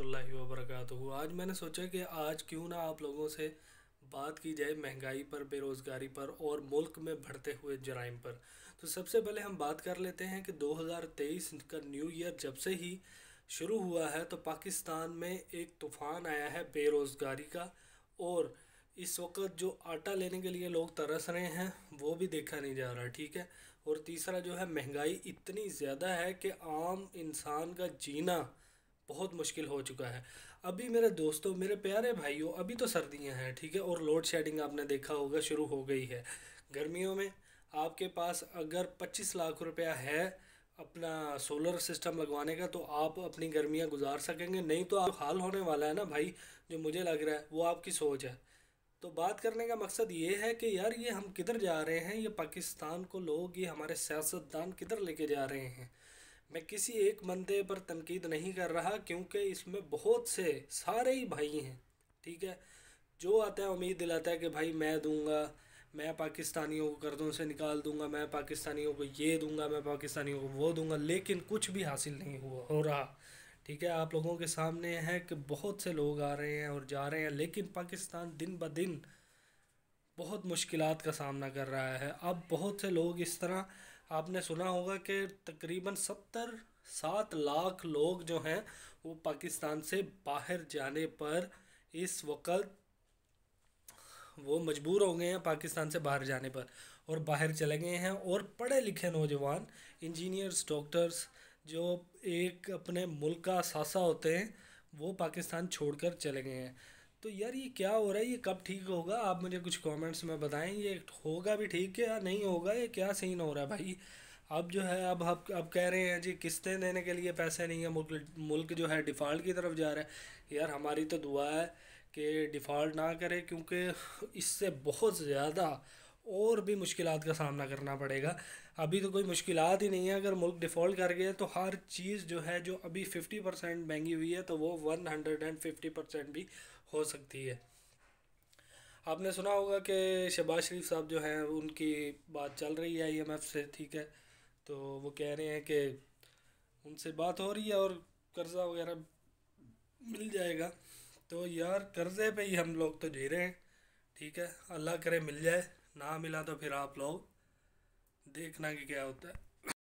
वरकत आज मैंने सोचा कि आज क्यों ना आप लोगों से बात की जाए महंगाई पर बेरोज़गारी पर और मुल्क में बढ़ते हुए जराइम पर तो सबसे पहले हम बात कर लेते हैं कि 2023 का न्यू ईयर जब से ही शुरू हुआ है तो पाकिस्तान में एक तूफ़ान आया है बेरोज़गारी का और इस वक्त जो आटा लेने के लिए लोग तरस रहे हैं वो भी देखा नहीं जा रहा ठीक है और तीसरा जो है महंगाई इतनी ज़्यादा है कि आम इंसान का जीना बहुत मुश्किल हो चुका है अभी मेरे दोस्तों मेरे प्यारे भाइयों अभी तो सर्दियां हैं ठीक है और लोड शेडिंग आपने देखा होगा शुरू हो गई है गर्मियों में आपके पास अगर 25 लाख रुपया है अपना सोलर सिस्टम लगवाने का तो आप अपनी गर्मियाँ गुजार सकेंगे नहीं तो आप हाल होने वाला है ना भाई जो मुझे लग रहा है वो आपकी सोच है तो बात करने का मकसद ये है कि यार ये हम किधर जा रहे हैं ये पाकिस्तान को लोग ये हमारे सियासतदान किधर लेके जा रहे हैं मैं किसी एक बंदे पर तनकीद नहीं कर रहा क्योंकि इसमें बहुत से सारे ही भाई हैं ठीक है जो आता है उम्मीद दिलाता है कि भाई मैं दूंगा मैं पाकिस्तानियों को कर्जों से निकाल दूंगा मैं पाकिस्तानियों को ये दूंगा मैं पाकिस्तानियों को वो दूंगा लेकिन कुछ भी हासिल नहीं हुआ हो रहा ठीक है आप लोगों के सामने है कि बहुत से लोग आ रहे हैं और जा रहे हैं लेकिन पाकिस्तान दिन ब दिन बहुत मुश्किल का सामना कर रहा है अब बहुत से लोग इस तरह आपने सुना होगा कि तकरीबन सत्तर सात लाख लोग जो हैं वो पाकिस्तान से बाहर जाने पर इस वक्त वो मजबूर हो गए हैं पाकिस्तान से बाहर जाने पर और बाहर चले गए हैं और पढ़े लिखे नौजवान इंजीनियर्स डॉक्टर्स जो एक अपने मुल्क का सासा होते हैं वो पाकिस्तान छोड़कर चले गए हैं तो यार ये क्या हो रहा है ये कब ठीक होगा आप मुझे कुछ कमेंट्स में बताएं ये होगा भी ठीक है या नहीं होगा ये क्या सीन हो रहा है भाई अब जो है अब अब अब कह रहे हैं जी किस्तें देने के लिए पैसे नहीं है मुल्क मुल्क जो है डिफ़ॉल्ट की तरफ जा रहा है यार हमारी तो दुआ है कि डिफ़ॉल्ट ना करे क्योंकि इससे बहुत ज़्यादा और भी मुश्किल का सामना करना पड़ेगा अभी तो कोई मुश्किल ही नहीं है अगर मुल्क डिफ़ॉल्ट कर गया तो हर चीज़ जो है जो अभी फिफ्टी परसेंट महंगी हुई है तो वो one hundred and fifty percent भी हो सकती है आपने सुना होगा कि शहबाज शरीफ साहब जो हैं उनकी बात चल रही है आई से ठीक है तो वो कह रहे हैं कि उनसे बात हो रही है और कर्ज़ा वगैरह मिल जाएगा तो यार कर्ज़े पे ही हम लोग तो जी रहे हैं ठीक है अल्लाह करे मिल जाए ना मिला तो फिर आप लोग देखना कि क्या होता है